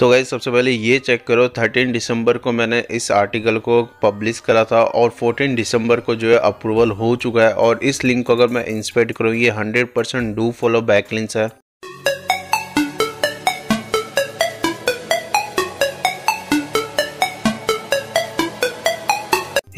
तो गई सबसे पहले ये चेक करो 13 दिसंबर को मैंने इस आर्टिकल को पब्लिश करा था और 14 दिसंबर को जो है अप्रूवल हो चुका है और इस लिंक को अगर मैं इंस्पेक्ट करूँ ये 100% परसेंट डू फॉलो लिंक्स है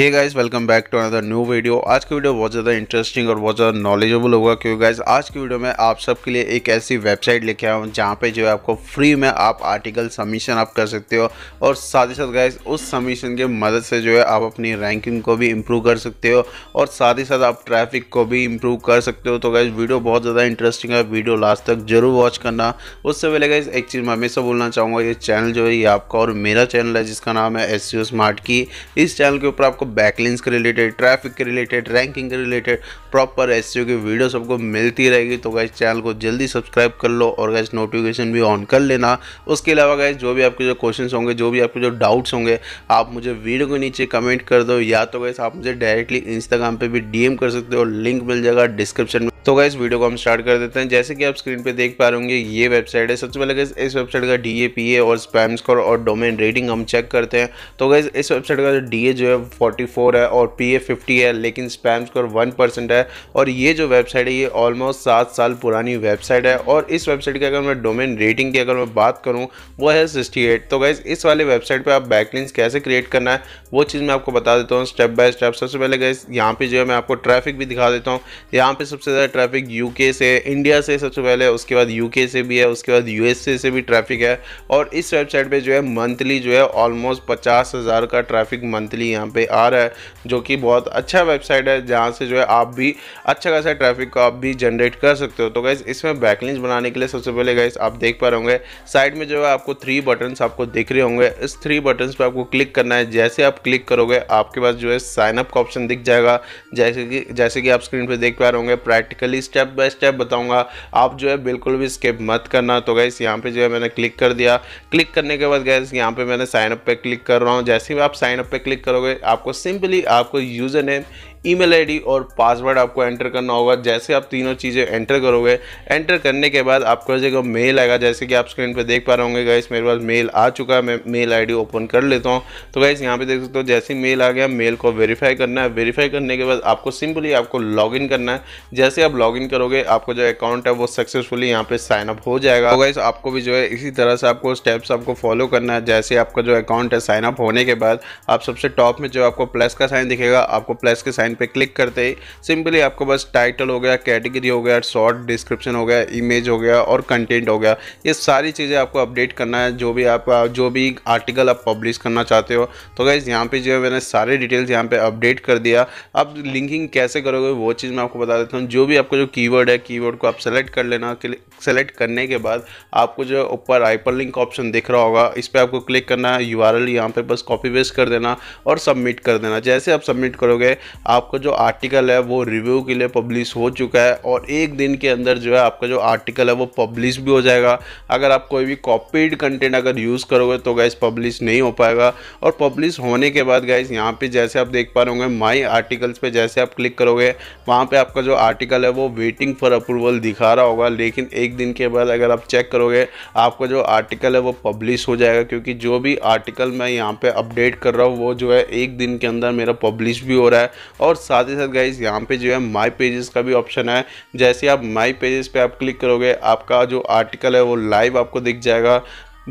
hey guys welcome back to another new video आज की वीडियो बहुत ज़्यादा इंटरेस्टिंग और बहुत ज़्यादा नॉलेजेबल होगा क्योंकि गाइस आज की वीडियो में आप सबके लिए एक ऐसी वेबसाइट लेके आया हूँ जहाँ पे जो है आपको फ्री में आप आर्टिकल सबमिशन आप कर सकते हो और साथ ही साथ गाइस उस सबमिशन की मदद से जो है आप अपनी रैंकिंग को भी इम्प्रूव कर सकते हो और साथ ही साथ आप ट्रैफिक को भी इम्प्रूव कर सकते हो तो गाइज़ वीडियो बहुत ज़्यादा इंटरेस्टिंग है वीडियो लास्ट तक जरूर वॉच करना उससे पहले गाइज एक चीज़ मैं हमेशा बोलना चाहूँगा ये चैनल जो है ये आपका और मेरा चैनल है जिसका नाम है एस स्मार्ट की इस चैनल के ऊपर आपको बैकलिंग्स के रिलेटेड ट्रैफिक के रिलेटेड रैंकिंग के रिलेटेड प्रॉपर एस की वीडियो सबको मिलती रहेगी तो गैस चैनल को जल्दी सब्सक्राइब कर लो और गैस नोटिफिकेशन भी ऑन कर लेना उसके अलावा गैस जो भी आपके जो क्वेश्चन होंगे जो भी आपके जो डाउट्स होंगे आप मुझे वीडियो के नीचे कमेंट कर दो या तो गैस आप मुझे डायरेक्टली इंस्टाग्राम पर भी डी कर सकते हो लिंक मिल जाएगा डिस्क्रिप्शन में तो गाइस वीडियो को हम स्टार्ट कर देते हैं जैसे कि आप स्क्रीन पे देख पा रहे होंगे ये वेबसाइट है सबसे पहले गाइस इस वेबसाइट का डी ए पी ए और स्पैम स्कोर और डोमेन रेटिंग हम चेक करते हैं तो गाइस इस वेबसाइट का डी ए जो है 44 है और पी ए 50 है लेकिन स्पैम स्कोर 1 परसेंट है और ये जो वेबसाइट है ये ऑलमोस्ट सात साल पुरानी वेबसाइट है और इस वेबसाइट की अगर मैं डोमेन रेटिंग की अगर मैं बात करूँ वो है सिक्सटी एट तो गैस इस वाले वेबसाइट पर आप बैकलिंग्स कैसे क्रिएट करना है वो चीज़ मैं आपको बता देता हूँ स्टेप बाय स्टेप सबसे पहले गाइज यहाँ पर जो है मैं आपको ट्रैफिक भी दिखा देता हूँ यहाँ पर सबसे ज़्यादा ज़्यादा ट्रैफिक यूके से इंडिया से सबसे पहले उसके बाद यूके से भी है उसके बाद यूएसए से भी ट्रैफिक है और इस वेबसाइट पे जो है मंथली जो है ऑलमोस्ट पचास हज़ार का ट्रैफिक मंथली यहाँ पे आ रहा है जो कि बहुत अच्छा वेबसाइट है जहाँ से जो है आप भी अच्छा खासा ट्रैफिक को आप भी जनरेट कर सकते हो तो गैस इसमें बैकलिंग बनाने के लिए सबसे पहले गैस आप देख पा रहे होंगे साइड में जो है आपको थ्री बटन्स आपको दिख रहे होंगे इस थ्री बटन्स पर आपको क्लिक करना है जैसे आप क्लिक करोगे आपके पास जो है साइनअप का ऑप्शन दिख जाएगा जैसे कि जैसे कि आप स्क्रीन पर देख पा रहे होंगे practic practically step by step बताऊंगा आप जो है बिल्कुल भी स्किप मत करना तो गैस यहाँ पे जो है मैंने क्लिक कर दिया क्लिक करने के बाद गैस यहाँ पे मैंने साइनअप पे क्लिक कर रहा हूँ जैसे ही आप साइन अप पे क्लिक करोगे आपको सिंपली आपको यूज़र नेम ईमेल आईडी और पासवर्ड आपको एंटर करना होगा जैसे आप तीनों चीज़ें एंटर करोगे एंटर करने के बाद आपको जगह मेल आएगा जैसे कि आप स्क्रीन पर देख पा रहे होंगे गाइस मेरे पास मेल आ चुका है मैं मेल आईडी ओपन कर लेता हूँ तो गाइस यहाँ पे देख सकते हो जैसे ही मेल आ गया मेल को वेरीफाई करना है वेरीफाई करने के बाद आपको सिंपली आपको लॉग करना है जैसे आप लॉग करोगे आपको जो अकाउंट है वो सक्सेसफुली यहाँ पर साइन अप हो जाएगा तो गाइस आपको भी जो है इसी तरह से आपको स्टेप्स आपको फॉलो करना है जैसे आपका जो अकाउंट है साइनअप होने के बाद आप सबसे टॉप में जो आपको प्लस का साइन दिखेगा आपको प्लस के साइन लाइन पे क्लिक करते ही सिंपली आपको बस टाइटल हो गया कैटेगरी हो गया शॉर्ट डिस्क्रिप्शन हो गया इमेज हो गया और कंटेंट हो गया ये सारी चीज़ें आपको अपडेट करना है जो भी आप जो भी आर्टिकल आप पब्लिश करना चाहते हो तो गाइज़ यहाँ पे जो है मैंने सारे डिटेल्स यहाँ पे अपडेट कर दिया अब लिंकिंग कैसे करोगे वो चीज़ मैं आपको बता देता हूँ जो भी आपका जो कीवर्ड है कीवर्ड को आप सेलेक्ट कर लेना सेलेक्ट करने के बाद आपको जो ऊपर हाइपरलिंक लिंक ऑप्शन दिख रहा होगा इस पर आपको क्लिक करना है यू आर यहाँ पर बस कॉपी पेस्ट कर देना और सबमिट कर देना जैसे आप सबमिट करोगे आप आपका जो आर्टिकल है वो रिव्यू के लिए पब्लिश हो चुका है और एक दिन के अंदर जो है आपका जो आर्टिकल है वो पब्लिश भी हो जाएगा अगर आप कोई भी कॉपीड कंटेंट अगर यूज़ करोगे तो गैस पब्लिश नहीं हो पाएगा और पब्लिश होने के बाद गैस यहाँ पे जैसे आप देख पा रहे होंगे माई आर्टिकल्स पर जैसे आप क्लिक करोगे वहाँ पर आपका जो आर्टिकल है वो वेटिंग फॉर अप्रूवल दिखा रहा होगा लेकिन एक दिन के बाद अगर आप चेक करोगे आपका जो आर्टिकल है वो पब्लिश हो जाएगा क्योंकि जो भी आर्टिकल मैं यहाँ पर अपडेट कर रहा हूँ वो जो है एक दिन के अंदर मेरा पब्लिश भी हो रहा है और साथ ही साथ गाइज यहाँ पे जो है माई पेजेस का भी ऑप्शन है जैसे आप माई पेजेस पे आप क्लिक करोगे आपका जो आर्टिकल है वो लाइव आपको दिख जाएगा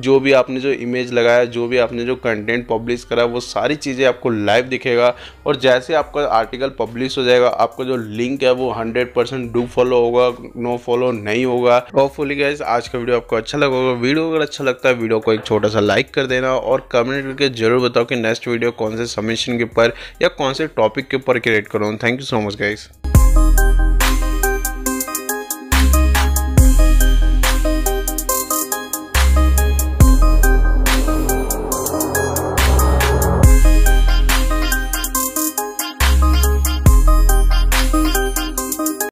जो भी आपने जो इमेज लगाया जो भी आपने जो कंटेंट पब्लिश करा वो सारी चीज़ें आपको लाइव दिखेगा और जैसे आपका आर्टिकल पब्लिश हो जाएगा आपका जो लिंक है वो हंड्रेड परसेंट डू फॉलो होगा नो फॉलो नहीं होगा होपफुली गाइज आज का वीडियो आपको अच्छा लगा होगा वीडियो अगर अच्छा लगता है वीडियो को एक छोटा सा लाइक कर देना और कमेंट करके जरूर बताओ कि नेक्स्ट वीडियो कौन से सबमिशन के ऊपर या कौन से टॉपिक के ऊपर क्रिएट करूँ thank you so much guys